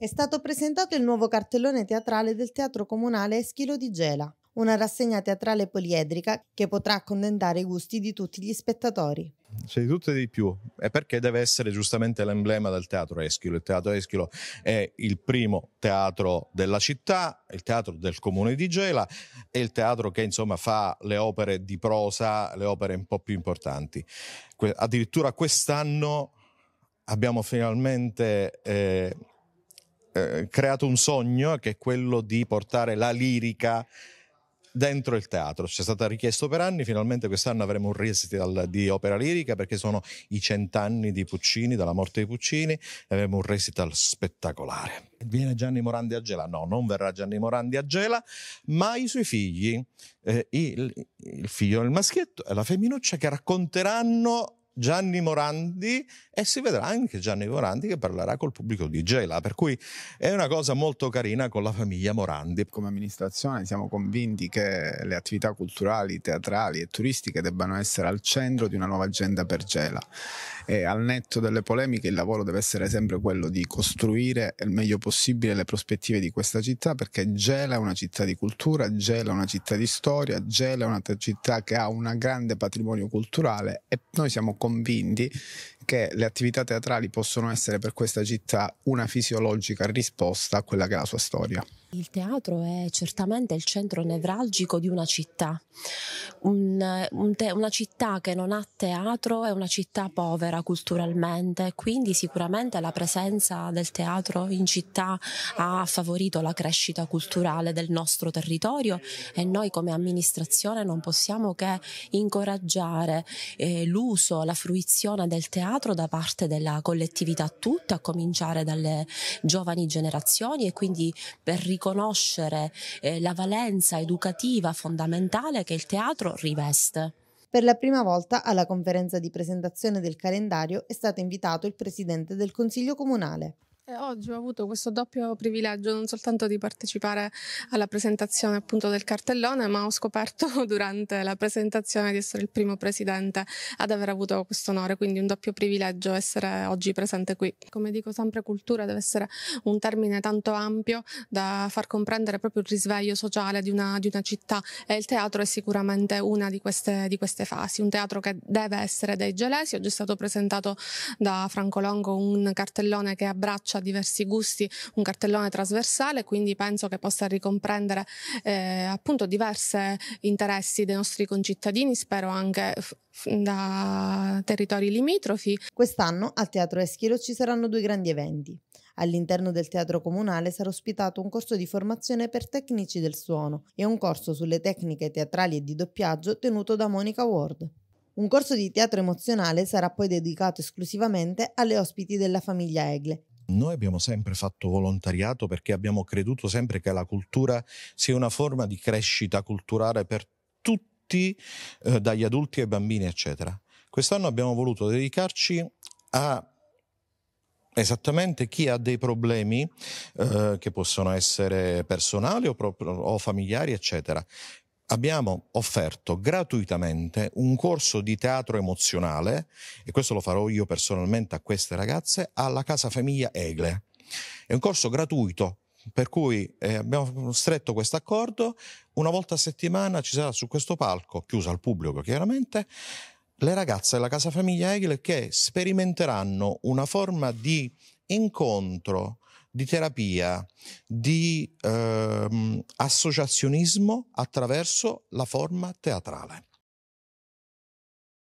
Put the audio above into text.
È stato presentato il nuovo cartellone teatrale del Teatro Comunale Eschilo di Gela, una rassegna teatrale poliedrica che potrà accontentare i gusti di tutti gli spettatori. C'è di tutto e di più, e perché deve essere giustamente l'emblema del teatro Eschilo. Il teatro Eschilo è il primo teatro della città, il teatro del comune di Gela, è il teatro che insomma fa le opere di prosa, le opere un po' più importanti. addirittura quest'anno abbiamo finalmente... Eh, eh, creato un sogno che è quello di portare la lirica dentro il teatro. Ci è stata richiesto per anni, finalmente quest'anno avremo un recital di opera lirica perché sono i cent'anni di Puccini, dalla morte di Puccini, e avremo un recital spettacolare. Viene Gianni Morandi a Gela? No, non verrà Gianni Morandi a Gela, ma i suoi figli, eh, il, il figlio del maschietto e la femminuccia che racconteranno Gianni Morandi e si vedrà anche Gianni Morandi che parlerà col pubblico di Gela, per cui è una cosa molto carina con la famiglia Morandi. Come amministrazione siamo convinti che le attività culturali, teatrali e turistiche debbano essere al centro di una nuova agenda per Gela e al netto delle polemiche il lavoro deve essere sempre quello di costruire il meglio possibile le prospettive di questa città perché Gela è una città di cultura, Gela è una città di storia, Gela è una città che ha un grande patrimonio culturale e noi siamo convinti che le attività teatrali possono essere per questa città una fisiologica risposta a quella che è la sua storia. Il teatro è certamente il centro nevralgico di una città. Un, un te, una città che non ha teatro è una città povera culturalmente, quindi sicuramente la presenza del teatro in città ha favorito la crescita culturale del nostro territorio e noi come amministrazione non possiamo che incoraggiare eh, l'uso, la fruizione del teatro da parte della collettività tutta, a cominciare dalle giovani generazioni e quindi per ricordare riconoscere eh, la valenza educativa fondamentale che il teatro riveste. Per la prima volta alla conferenza di presentazione del calendario è stato invitato il presidente del Consiglio Comunale. Eh, oggi ho avuto questo doppio privilegio non soltanto di partecipare alla presentazione appunto del cartellone, ma ho scoperto durante la presentazione di essere il primo presidente ad aver avuto questo onore, quindi un doppio privilegio essere oggi presente qui. Come dico sempre, cultura deve essere un termine tanto ampio da far comprendere proprio il risveglio sociale di una, di una città e il teatro è sicuramente una di queste, di queste fasi, un teatro che deve essere dei gelesi. Oggi è stato presentato da Franco Longo un cartellone che abbraccia ha diversi gusti, un cartellone trasversale, quindi penso che possa ricomprendere eh, appunto diversi interessi dei nostri concittadini, spero anche da territori limitrofi. Quest'anno al Teatro Eschilo ci saranno due grandi eventi. All'interno del Teatro Comunale sarà ospitato un corso di formazione per tecnici del suono e un corso sulle tecniche teatrali e di doppiaggio tenuto da Monica Ward. Un corso di teatro emozionale sarà poi dedicato esclusivamente alle ospiti della famiglia Egle noi abbiamo sempre fatto volontariato perché abbiamo creduto sempre che la cultura sia una forma di crescita culturale per tutti, eh, dagli adulti ai bambini, eccetera. Quest'anno abbiamo voluto dedicarci a Esattamente chi ha dei problemi eh, che possono essere personali o, pro- o familiari, eccetera abbiamo offerto gratuitamente un corso di teatro emozionale, e questo lo farò io personalmente a queste ragazze, alla Casa Famiglia Egle. È un corso gratuito, per cui eh, abbiamo stretto questo accordo, una volta a settimana ci sarà su questo palco, chiuso al pubblico chiaramente, le ragazze della Casa Famiglia Egle che sperimenteranno una forma di incontro di terapia, di ehm, associazionismo attraverso la forma teatrale.